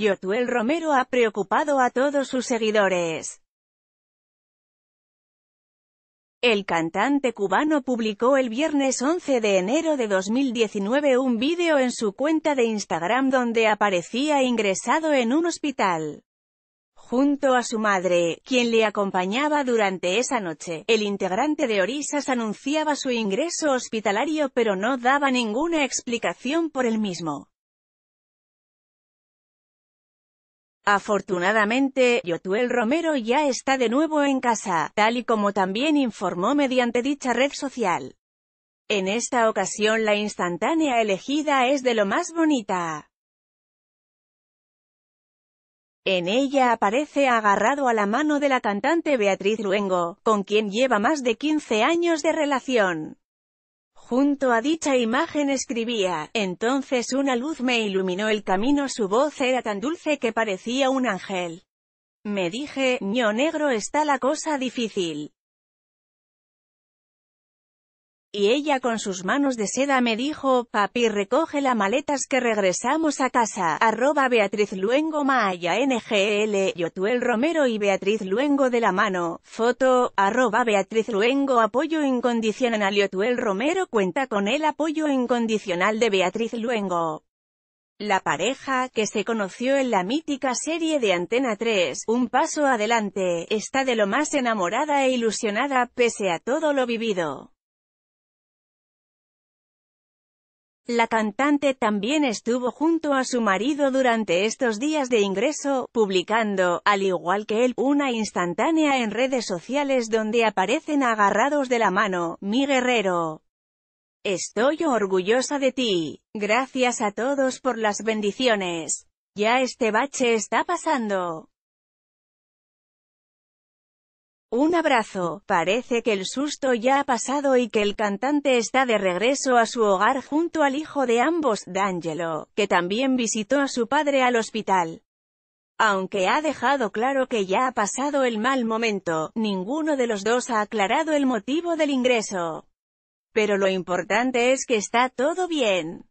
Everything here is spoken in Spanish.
Yotuel Romero ha preocupado a todos sus seguidores. El cantante cubano publicó el viernes 11 de enero de 2019 un vídeo en su cuenta de Instagram donde aparecía ingresado en un hospital. Junto a su madre, quien le acompañaba durante esa noche, el integrante de Orisas anunciaba su ingreso hospitalario pero no daba ninguna explicación por el mismo. Afortunadamente, Yotuel Romero ya está de nuevo en casa, tal y como también informó mediante dicha red social. En esta ocasión la instantánea elegida es de lo más bonita. En ella aparece agarrado a la mano de la cantante Beatriz Luengo, con quien lleva más de 15 años de relación. Junto a dicha imagen escribía, entonces una luz me iluminó el camino su voz era tan dulce que parecía un ángel. Me dije, ño negro está la cosa difícil. Y ella con sus manos de seda me dijo, papi recoge las maletas que regresamos a casa, arroba Beatriz Luengo Maya NGL, Yotuel Romero y Beatriz Luengo de la mano, foto, arroba Beatriz Luengo apoyo incondicional Yotuel Romero cuenta con el apoyo incondicional de Beatriz Luengo. La pareja, que se conoció en la mítica serie de Antena 3, Un Paso Adelante, está de lo más enamorada e ilusionada pese a todo lo vivido. La cantante también estuvo junto a su marido durante estos días de ingreso, publicando, al igual que él, una instantánea en redes sociales donde aparecen agarrados de la mano, mi guerrero. Estoy orgullosa de ti. Gracias a todos por las bendiciones. Ya este bache está pasando. Un abrazo, parece que el susto ya ha pasado y que el cantante está de regreso a su hogar junto al hijo de ambos, D'Angelo, que también visitó a su padre al hospital. Aunque ha dejado claro que ya ha pasado el mal momento, ninguno de los dos ha aclarado el motivo del ingreso. Pero lo importante es que está todo bien.